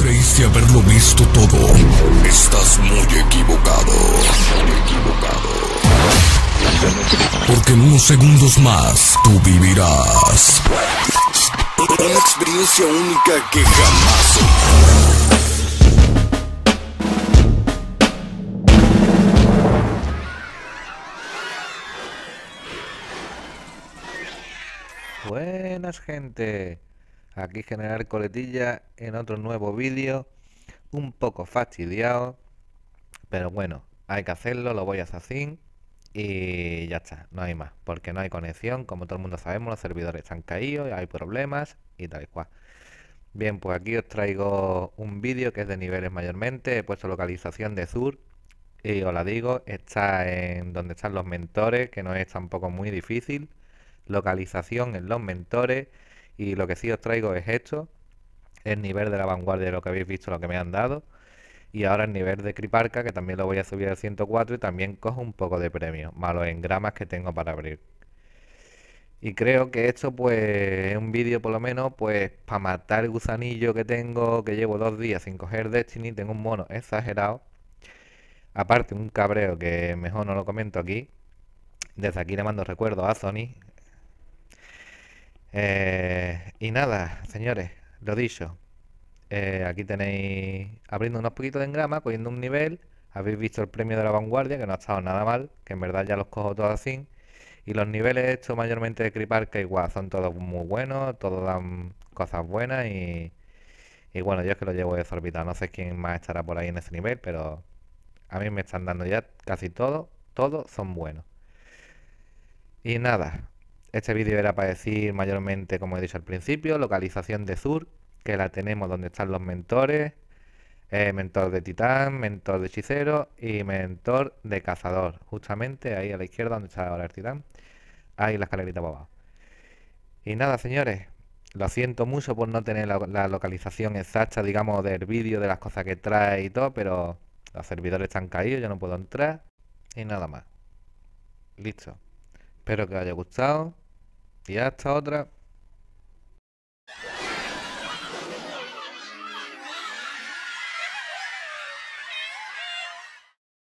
creíste haberlo visto todo. Estás muy equivocado. Muy equivocado. Porque en unos segundos más tú vivirás una experiencia única que jamás. Buenas gente, aquí generar Coletilla en otro nuevo vídeo, un poco fastidiado, pero bueno, hay que hacerlo, lo voy a hacer y ya está, no hay más, porque no hay conexión, como todo el mundo sabemos, los servidores están caídos, hay problemas y tal y cual. Bien, pues aquí os traigo un vídeo que es de niveles mayormente, he puesto localización de Sur y os la digo, está en donde están los mentores, que no es tampoco muy difícil, localización en los mentores, y lo que sí os traigo es esto, el nivel de la vanguardia de lo que habéis visto, lo que me han dado. Y ahora el nivel de Criparca, que también lo voy a subir al 104 y también cojo un poco de premio, más los engramas que tengo para abrir. Y creo que esto, pues, es un vídeo por lo menos, pues, para matar el gusanillo que tengo, que llevo dos días sin coger Destiny, tengo un mono exagerado. Aparte, un cabreo que mejor no lo comento aquí. Desde aquí le mando recuerdos a Sony. Eh, y nada, señores, lo dicho. Eh, aquí tenéis abriendo unos poquitos de engrama, cogiendo un nivel. Habéis visto el premio de la vanguardia, que no ha estado nada mal, que en verdad ya los cojo todos así. Y los niveles estos mayormente de que igual, son todos muy buenos, todos dan cosas buenas y, y bueno, yo es que lo llevo de desorbitado. No sé quién más estará por ahí en ese nivel, pero a mí me están dando ya casi todo, todos son buenos. Y nada, este vídeo era para decir mayormente, como he dicho al principio, localización de Sur, que la tenemos donde están los mentores, eh, mentor de titán, mentor de hechicero y mentor de cazador. Justamente ahí a la izquierda donde está ahora el titán. Ahí la escalerita abajo. Y nada, señores. Lo siento mucho por no tener la, la localización exacta, digamos, del vídeo, de las cosas que trae y todo, pero los servidores están caídos, yo no puedo entrar. Y nada más. Listo. Espero que os haya gustado. teatra